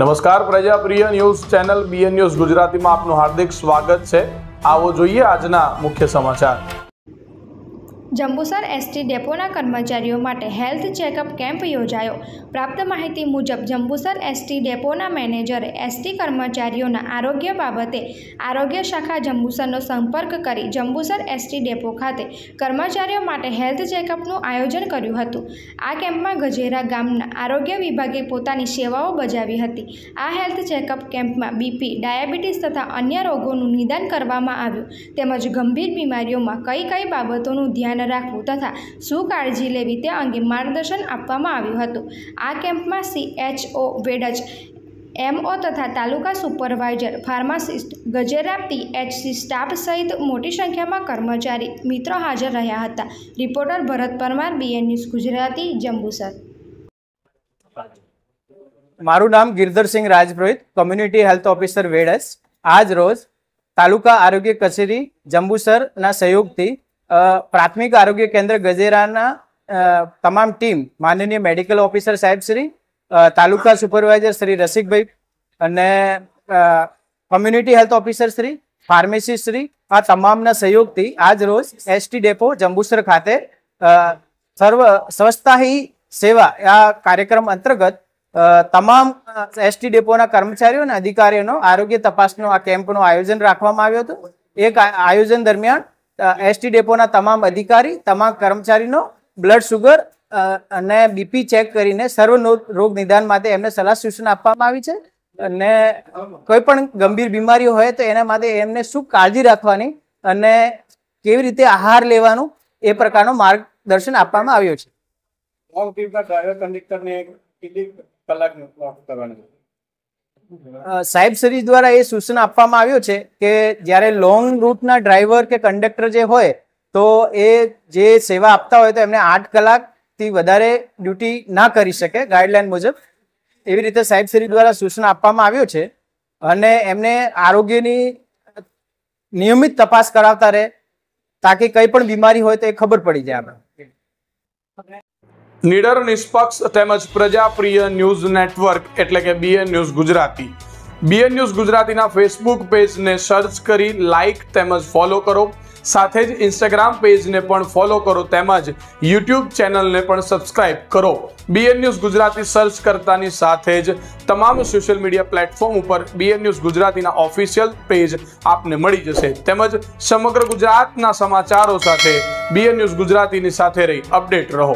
નમસ્કાર પ્રજાપ્રિય news channel BN news ગુજરાતીમાં આપનું હાર્દિક સ્વાગત છે આવો જોઈએ આજના મુખ્ય સમાચાર જંબુસર એસટી ડેપોના કર્મચારીઓ માટે હેલ્થ ચેકઅપ કેમ્પ યોજાયો પ્રાપ્ત માહિતી મુજબ જંબુસર એસટી ડેપોના મેનેજરે એસટી કર્મચારીઓના આરોગ્ય બાબતે આરોગ્ય શાખા જંબુસરનો સંપર્ક કરી જંબુસર એસટી ડેપો ખાતે કર્મચારીઓ માટે હેલ્થ ચેકઅપનું આયોજન કર્યું હતું આ કેમ્પમાં ગજેરા ગામના આરોગ્ય વિભાગે પોતાની સેવાઓ બજાવી હતી આ હેલ્થ ચેકઅપ કેમ્પમાં બીપી ડાયાબિટીસ તથા અન્ય રોગોનું નિદાન કરવામાં આવ્યું તેમજ ગંભીર બીમારીઓમાં કઈ કઈ બાબતોનું ધ્યાન રાખવું તથા શું કાળજી લેવી તે અંગે માર્ગદર્શન આપવામાં આવ્યું હતું આ કેમ્પમાં સી સીએચઓ વેડજ એમઓ તથા taluka supervisor pharmacist Gajera PHC staff સહિત મોટી સંખ્યામાં કર્મચારી મિત્રો હાજર રહ્યા હતા reporter Bharat Parmar BN news Gujarati Jambusar મારું નામ Girdharsinh Rajpurohit community health officer Vedach આજ રોજ તાલુકા આરોગ્ય કચેરી જંબુસરના સહયોગથી પ્રાથમિક આરોગ્ય કેન્દ્ર ગજેરાના તમામ ટીમ માનનીય મેડિકલ ઓફિસર સાહેબ શ્રી તાલુકા સુપરવાઇઝર શ્રી રસિકભાઈ અને community health officer Shri pharmacy Shri આ તમામના સહયોગથી આજ રોજ એસટી ડેપો જંબુસર ખાતે સર્વ સ્વચ્છતાહી સેવા આ કાર્યક્રમ અંતર્ગત તમામ એસટી ડેપોના કર્મચારીઓ અને અધિકારીઓનો આરોગ્ય તપાસનો આ કેમ્પનું આયોજન રાખવામાં આવ્યું હતું એક આયોજન દરમિયાન એસટી ડેપોના તમામ અધિકારી તમામ કર્મચારીનો બ્લડ સુગર અને બીપી ચેક કરીને સર્વ રોગ નિદાન માટે એમને સલાહ સૂચના આપવામાં આવી છે અને કોઈ પણ ગંભીર બીમારીઓ હોય તો એના માટે એમને શું કાળજી રાખવાની અને કેવી રીતે આહાર લેવાનું એ પ્રકારનો માર્ગદર્શન આપવામાં આવ્યું છે કલાક કરવાનું સાહેબ શ્રી દ્વારા એ સૂચના આપવામાં આવ્યો છે કે જ્યારે લોંગ રૂટના ડ્રાઈવર કે કંડક્ટર જે હોય તો એ જે સેવા આપતા હોય તો એમને આઠ કલાકથી વધારે ડ્યુટી ના કરી શકે ગાઈડલાઈન મુજબ એવી રીતે સાહેબ શ્રી દ્વારા સૂચના આપવામાં આવ્યો છે અને એમને આરોગ્યની નિયમિત તપાસ કરાવતા રહે તાકી કંઈ પણ બીમારી હોય તો એ ખબર પડી જાય આપણે નિડર નિષ્પક્ષ તેમજ પ્રજાપ્રિય ન્યૂઝ નેટવર્ક એટલે કે BN news Gujarati BN news ગુજરાતીના ફેસબુક પેજને સર્ચ કરી લાઇક તેમજ ફોલો કરો સાથે જ ઇન્સ્ટાગ્રામ પેજને પણ ફોલો કરો તેમજ યુટ્યુબ ચેનલને પણ સબસ્ક્રાઇબ કરો બીએન ન્યૂઝ ગુજરાતી સર્ચ કરતાની સાથે જ તમામ સોશિયલ મીડિયા પ્લેટફોર્મ ઉપર બીએન ન્યૂઝ ગુજરાતીના ઓફિશિયલ પેજ આપને મળી જશે તેમજ સમગ્ર ગુજરાતના સમાચારો સાથે બીએન ન્યૂઝ ગુજરાતીની સાથે રહી અપડેટ રહો